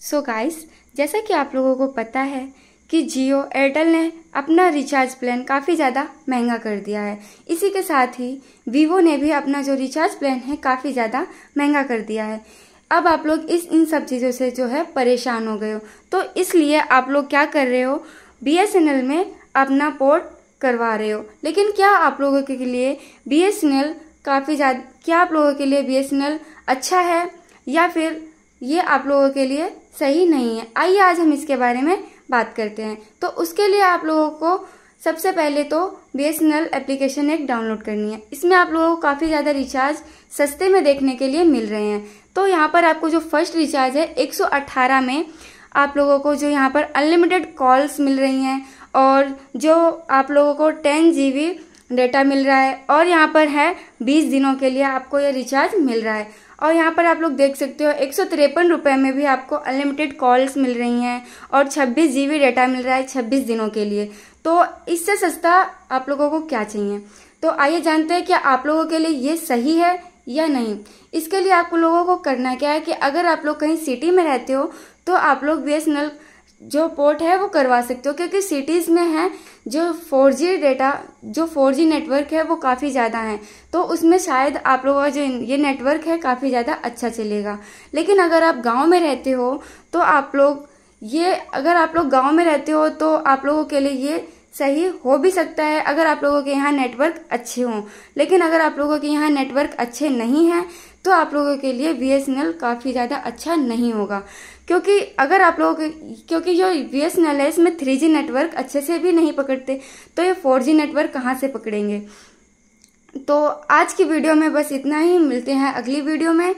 सो so guys जैसा कि आप लोगों को पता है कि जियो एयरटेल ने अपना रिचार्ज प्लान काफ़ी ज़्यादा महंगा कर दिया है इसी के साथ ही वीवो ने भी अपना जो रिचार्ज प्लान है काफ़ी ज़्यादा महंगा कर दिया है अब आप लोग इस इन सब चीज़ों से जो है परेशान हो गए हो तो इसलिए आप लोग क्या कर रहे हो बी में अपना पोर्ट करवा रहे हो लेकिन क्या आप लोगों के लिए बी काफ़ी ज़्यादा क्या आप लोगों के लिए बी अच्छा है या फिर ये आप लोगों के लिए सही नहीं है आइए आज हम इसके बारे में बात करते हैं तो उसके लिए आप लोगों को सबसे पहले तो B S N L application एक डाउनलोड करनी है इसमें आप लोगों को काफ़ी ज़्यादा रिचार्ज सस्ते में देखने के लिए मिल रहे हैं तो यहाँ पर आपको जो फर्स्ट रिचार्ज है 118 में आप लोगों को जो यहाँ पर अनलिमिटेड कॉल्स मिल रही हैं और जो आप लोगों को टेन जी बी डेटा मिल रहा है और यहाँ पर है बीस दिनों के लिए आपको यह रिचार्ज मिल रहा है और यहाँ पर आप लोग देख सकते हो एक सौ में भी आपको अनलिमिटेड कॉल्स मिल रही हैं और छब्बीस जी डेटा मिल रहा है छब्बीस दिनों के लिए तो इससे सस्ता आप लोगों को क्या चाहिए तो आइए जानते हैं कि आप लोगों के लिए ये सही है या नहीं इसके लिए आप लोगों को करना क्या है कि अगर आप लोग कहीं सिटी में रहते हो तो आप लोग बी जो पोर्ट है वो करवा सकते हो क्योंकि सिटीज़ में है जो फोर जी डेटा जो फोर जी नेटवर्क है वो काफ़ी ज़्यादा है तो उसमें शायद आप लोगों का जो ये नेटवर्क है काफ़ी ज़्यादा अच्छा चलेगा लेकिन अगर आप गांव में रहते हो तो आप लोग ये अगर आप लोग गांव में रहते हो तो आप लोगों के लिए ये सही हो भी सकता है अगर आप लोगों के यहाँ नेटवर्क अच्छे हों लेकिन अगर आप लोगों के यहाँ नेटवर्क अच्छे नहीं हैं तो आप लोगों के लिए बी काफ़ी ज़्यादा अच्छा नहीं होगा क्योंकि अगर आप लोगों क्योंकि जो बी एस है इसमें थ्री नेटवर्क अच्छे से भी नहीं पकड़ते तो ये फोर नेटवर्क कहाँ से पकड़ेंगे तो आज की वीडियो में बस इतना ही मिलते हैं अगली वीडियो में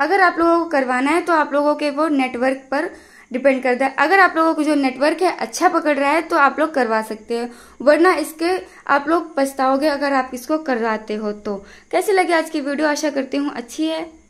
अगर आप लोगों को करवाना है तो आप लोगों के वो नेटवर्क पर डिपेंड करता है अगर आप लोगों को जो नेटवर्क है अच्छा पकड़ रहा है तो आप लोग करवा सकते हो वरना इसके आप लोग पछताओगे अगर आप इसको करवाते हो तो कैसे लगे आज की वीडियो आशा करती हूँ अच्छी है